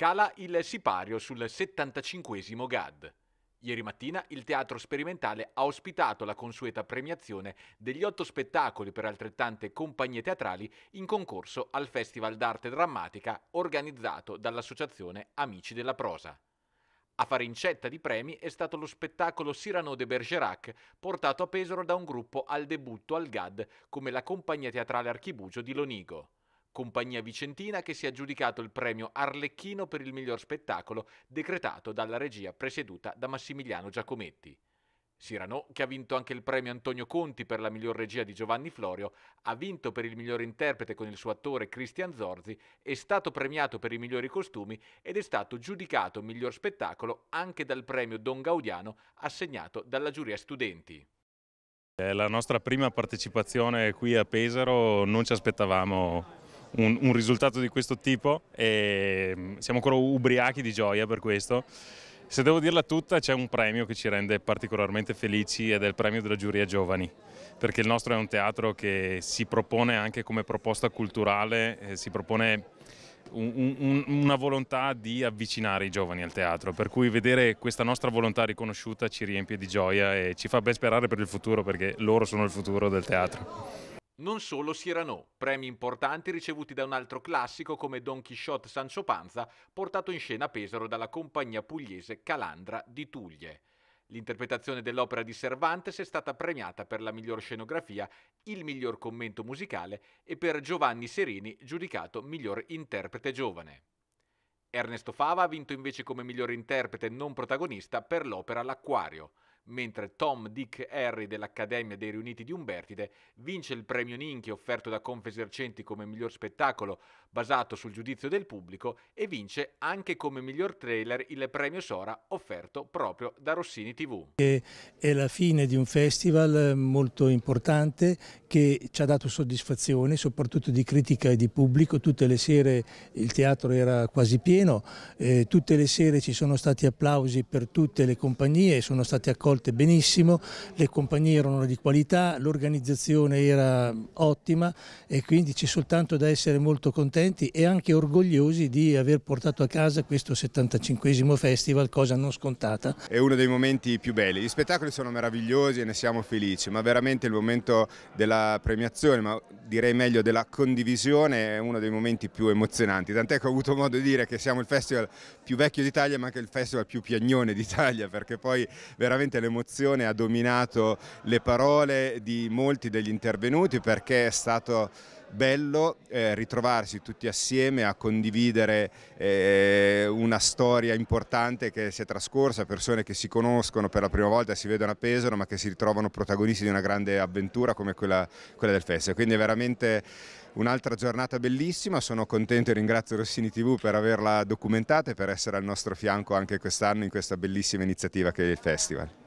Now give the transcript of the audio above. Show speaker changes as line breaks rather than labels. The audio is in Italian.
Cala il sipario sul 75 GAD. Ieri mattina il Teatro Sperimentale ha ospitato la consueta premiazione degli otto spettacoli per altrettante compagnie teatrali in concorso al Festival d'arte drammatica organizzato dall'associazione Amici della Prosa. A fare incetta di premi è stato lo spettacolo Cyrano de Bergerac, portato a Pesaro da un gruppo al debutto al GAD come la compagnia teatrale Archibugio di Lonigo compagnia vicentina che si è aggiudicato il premio Arlecchino per il miglior spettacolo decretato dalla regia presieduta da Massimiliano Giacometti. Cyrano, che ha vinto anche il premio Antonio Conti per la miglior regia di Giovanni Florio, ha vinto per il miglior interprete con il suo attore Christian Zorzi, è stato premiato per i migliori costumi ed è stato giudicato miglior spettacolo anche dal premio Don Gaudiano assegnato dalla giuria studenti.
È la nostra prima partecipazione qui a Pesaro, non ci aspettavamo un, un risultato di questo tipo e mm, siamo ancora ubriachi di gioia per questo. Se devo dirla tutta c'è un premio che ci rende particolarmente felici ed è il premio della giuria giovani perché il nostro è un teatro che si propone anche come proposta culturale, eh, si propone un, un, una volontà di avvicinare i giovani al teatro, per cui vedere questa nostra volontà riconosciuta ci riempie di gioia e ci fa ben sperare per il futuro perché loro sono il futuro del teatro.
Non solo Cyrano, premi importanti ricevuti da un altro classico come Don Quixote Sancho Panza, portato in scena a Pesaro dalla compagnia pugliese Calandra di Tuglie. L'interpretazione dell'opera di Cervantes è stata premiata per la miglior scenografia, il miglior commento musicale e per Giovanni Serini giudicato miglior interprete giovane. Ernesto Fava ha vinto invece come miglior interprete non protagonista per l'opera L'Acquario mentre Tom Dick Harry dell'Accademia dei Riuniti di Umbertide vince il premio Ninchi offerto da Confesercenti come miglior spettacolo basato sul giudizio del pubblico e vince anche come miglior trailer il premio Sora offerto proprio da Rossini TV.
È la fine di un festival eh, molto importante che ci ha dato soddisfazione, soprattutto di critica e di pubblico. Tutte le sere il teatro era quasi pieno, eh, tutte le sere ci sono stati applausi per tutte le compagnie, sono state accolte benissimo, le compagnie erano di qualità, l'organizzazione era ottima e quindi c'è soltanto da essere molto contenti e anche orgogliosi di aver portato a casa questo 75 festival, cosa non scontata.
È uno dei momenti più belli, gli spettacoli sono meravigliosi e ne siamo felici, ma veramente il momento della della premiazione, ma direi meglio della condivisione, è uno dei momenti più emozionanti. Tant'è che ho avuto modo di dire che siamo il festival più vecchio d'Italia, ma anche il festival più piagnone d'Italia, perché poi veramente l'emozione ha dominato le parole di molti degli intervenuti, perché è stato bello eh, ritrovarsi tutti assieme a condividere eh, una storia importante che si è trascorsa, persone che si conoscono per la prima volta, si vedono a Pesaro ma che si ritrovano protagonisti di una grande avventura come quella, quella del festival. Quindi è veramente un'altra giornata bellissima, sono contento e ringrazio Rossini TV per averla documentata e per essere al nostro fianco anche quest'anno in questa bellissima iniziativa che è il festival.